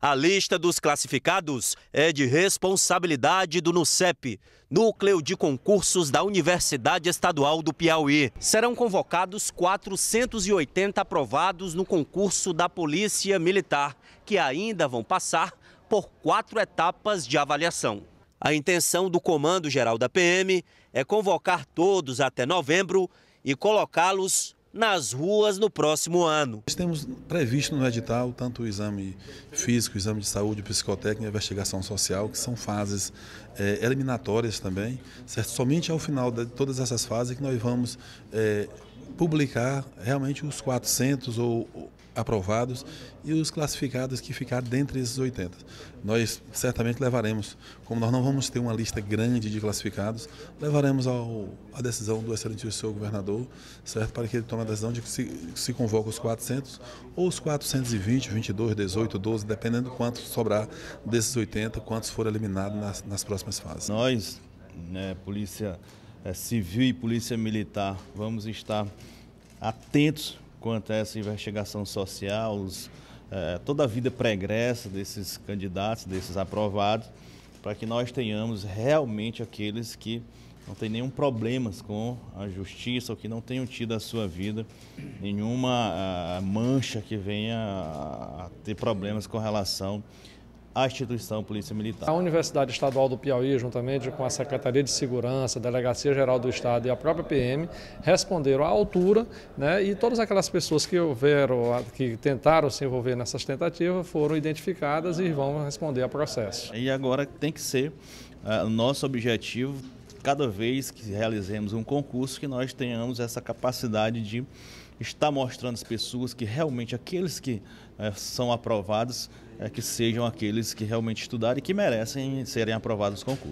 A lista dos classificados é de responsabilidade do NUCEP, Núcleo de Concursos da Universidade Estadual do Piauí. Serão convocados 480 aprovados no concurso da Polícia Militar, que ainda vão passar por quatro etapas de avaliação. A intenção do Comando Geral da PM é convocar todos até novembro e colocá-los nas ruas no próximo ano. Nós temos previsto no edital tanto o exame físico, o exame de saúde, psicotécnico e investigação social, que são fases é, eliminatórias também. Certo? Somente ao final de todas essas fases é que nós vamos é, publicar realmente os 400 ou aprovados e os classificados que ficar dentre esses 80. Nós certamente levaremos, como nós não vamos ter uma lista grande de classificados, levaremos ao, a decisão do excelentíssimo senhor governador, certo, para que ele tome a decisão de que se, se convoque os 400 ou os 420, 22, 18, 12, dependendo quanto sobrar desses 80, quantos foram eliminados nas, nas próximas fases. Nós, né, Polícia eh, Civil e Polícia Militar, vamos estar atentos quanto a essa investigação social, os, eh, toda a vida pregressa desses candidatos, desses aprovados, para que nós tenhamos realmente aqueles que não têm nenhum problemas com a justiça ou que não tenham tido a sua vida nenhuma ah, mancha que venha a ter problemas com relação à instituição Polícia Militar. A Universidade Estadual do Piauí, juntamente com a Secretaria de Segurança, a Delegacia Geral do Estado e a própria PM, responderam à altura, né, e todas aquelas pessoas que houveram, que tentaram se envolver nessas tentativas, foram identificadas e vão responder ao processo. E agora tem que ser uh, nosso objetivo cada vez que realizemos um concurso, que nós tenhamos essa capacidade de estar mostrando às pessoas que realmente aqueles que é, são aprovados é que sejam aqueles que realmente estudaram e que merecem serem aprovados no concurso.